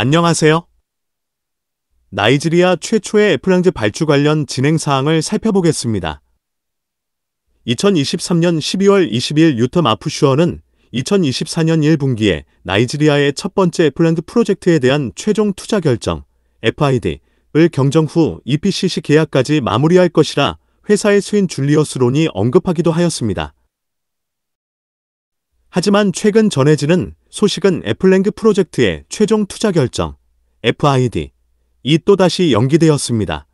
안녕하세요. 나이지리아 최초의 애플제 발주 관련 진행 사항을 살펴보겠습니다. 2023년 12월 20일 유터 마푸슈어는 2024년 1분기에 나이지리아의 첫 번째 애랜드 프로젝트에 대한 최종 투자 결정, FID을 경정 후 EPCC 계약까지 마무리할 것이라 회사의 수인 줄리어스 론이 언급하기도 하였습니다. 하지만 최근 전해지는 소식은 애플랭크 프로젝트의 최종 투자 결정, FID, 이 또다시 연기되었습니다.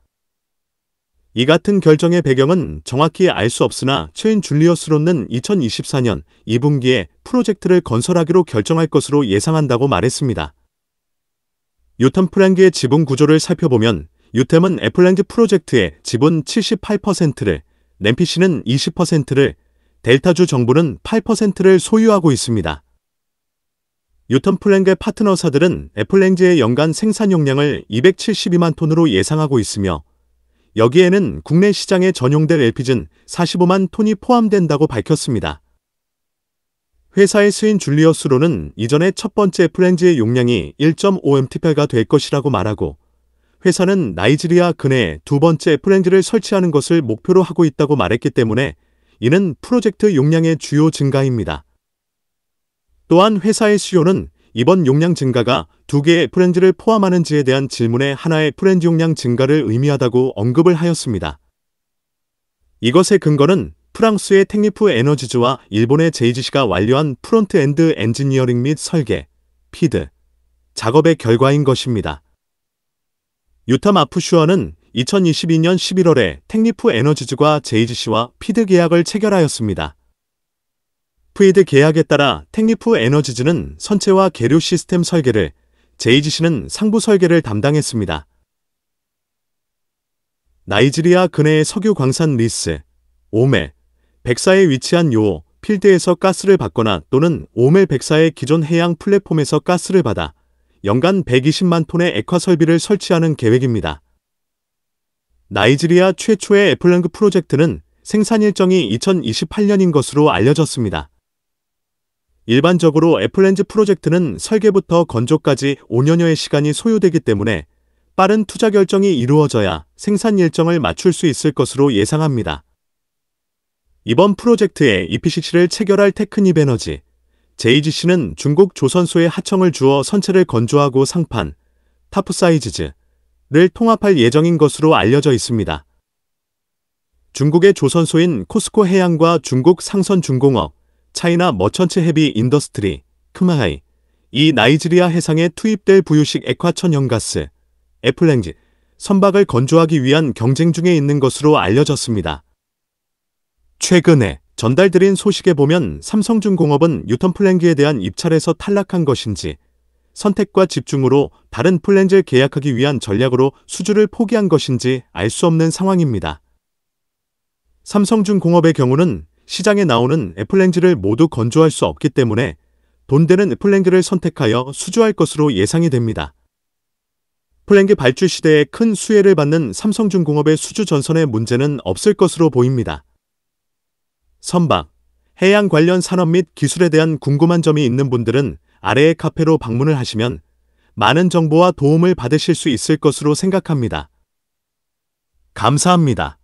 이 같은 결정의 배경은 정확히 알 수 없으나 최인 줄리어스로는 2024년 2분기에 프로젝트를 건설하기로 결정할 것으로 예상한다고 말했습니다. 유턴 프랭크의 지분 구조를 살펴보면 유템은 애플랜드 프로젝트의 지분 78%를, 램피씨는 20%를, 델타주 정부는 8%를 소유하고 있습니다. 유턴 플랭의 파트너사들은 애플랭즈의 연간 생산 용량을 272만 톤으로 예상하고 있으며 여기에는 국내 시장에 전용될 LPG는 45만 톤이 포함된다고 밝혔습니다. 회사의 스인 줄리어스로는 이전에 첫 번째 플랭지의 용량이 1.5mtP가 될 것이라고 말하고 회사는 나이지리아 근해두 번째 플랭지를 설치하는 것을 목표로 하고 있다고 말했기 때문에 이는 프로젝트 용량의 주요 증가입니다. 또한 회사의 수요는 e 이번 용량 증가가 두 개의 프렌즈를 포함하는지에 대한 질문에 하나의 프렌즈 용량 증가를 의미하다고 언급을 하였습니다. 이것의 근거는 프랑스의 텍니프 에너지즈와 일본의 JGC가 완료한 프론트엔드 엔지니어링 및 설계, 피드, 작업의 결과인 것입니다. 유타 마프슈어는 2022년 11월에 택리프에너지즈와 제이지씨와 피드 계약을 체결하였습니다. 피드 계약에 따라 택리프 에너지즈는 선체와 계류 시스템 설계를, 제이지씨는 상부 설계를 담당했습니다. 나이지리아 근해의 석유 광산 리스, 오메 백사에 위치한 요 필드에서 가스를 받거나 또는 오멜 백사의 기존 해양 플랫폼에서 가스를 받아 연간 120만 톤의 액화 설비를 설치하는 계획입니다. 나이지리아 최초의 애플랭크 프로젝트는 생산 일정이 2028년인 것으로 알려졌습니다. 일반적으로 애플렌즈 프로젝트는 설계부터 건조까지 5년여의 시간이 소요되기 때문에 빠른 투자 결정이 이루어져야 생산 일정을 맞출 수 있을 것으로 예상합니다. 이번 프로젝트에 EPCC를 체결할 테크닙 에너지, JGC는 중국 조선소에 하청을 주어 선체를 건조하고 상판, 타프 사이즈즈, 를 통합할 예정인 것으로 알려져 있습니다. 중국의 조선소인 코스코 해양과 중국 상선중공업, 차이나 머천츠 헤비 인더스트리, 크마하이, 이 나이지리아 해상에 투입될 부유식 액화천연가스, 애플랭지, 선박을 건조하기 위한 경쟁 중에 있는 것으로 알려졌습니다. 최근에 전달드린 소식에 보면 삼성중공업은 유턴플랭기에 대한 입찰에서 탈락한 것인지 선택과 집중으로 다른 플랜즈를 계약하기 위한 전략으로 수주를 포기한 것인지 알 수 없는 상황입니다. 삼성중공업의 경우는 시장에 나오는 애플렌즈를 모두 건조할 수 없기 때문에 돈 되는 애플렌즈를 선택하여 수주할 것으로 예상이 됩니다. 플랜크 발주 시대에 큰 수혜를 받는 삼성중공업의 수주 전선에 문제는 없을 것으로 보입니다. 선박, 해양 관련 산업 및 기술에 대한 궁금한 점이 있는 분들은 아래의 카페로 방문을 하시면 많은 정보와 도움을 받으실 수 있을 것으로 생각합니다. 감사합니다.